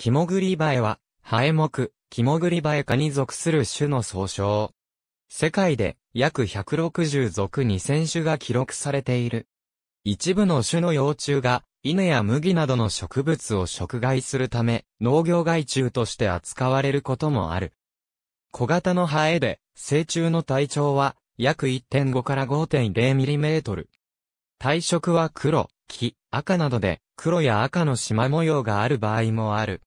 キモグリバエは、ハエモク、キモグリバエ科に属する種の総称。世界で約160属2000種が記録されている。一部の種の幼虫が稲や麦などの植物を食害するため農業害虫として扱われることもある。小型のハエで成虫の体長は約1.5から5 0トル。体色は黒、黄、赤などで黒や赤の縞模様がある場合もある。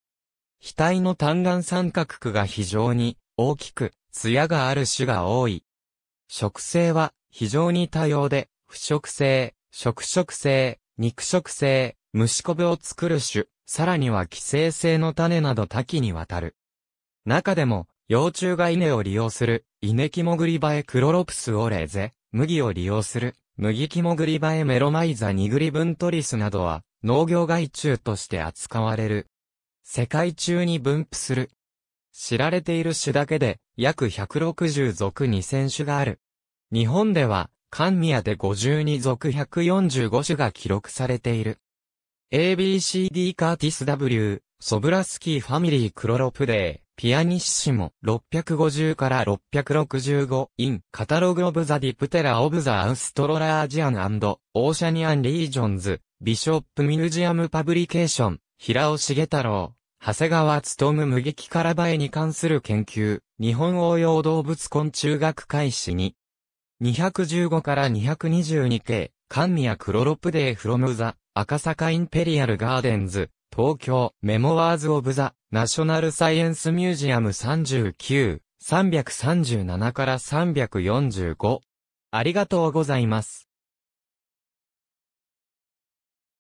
額の単眼三角区が非常に大きく、艶がある種が多い。食性は非常に多様で、腐食性、食食性、肉食性、虫こぶを作る種、さらには寄生性の種など多岐にわたる。中でも、幼虫が稲を利用する、稲木もぐりバエクロロプスオレーゼ、麦を利用する、麦木もぐりバエメロマイザニグリブントリスなどは、農業害虫として扱われる世界中に分布する。知られている種だけで約160属2000種がある。日本では、神宮で52属145種が記録されている。ABCD カーティス W、ソブラスキーファミリークロロプデー、ピアニッシモ650から665 in カタログオブザディプテラオブザアウストロラアジアンオーシャニアンリージョンズビショップミュージアムパブリケーション平尾茂太郎長谷川勤無劇からバエに関する研究、日本応用動物昆虫学会誌に、215から222系、カンミアクロロプデーフロムザ、赤坂インペリアルガーデンズ、東京、メモワーズ・オブ・ザ、ナショナル・サイエンス・ミュージアム39、337から345。ありがとうございます。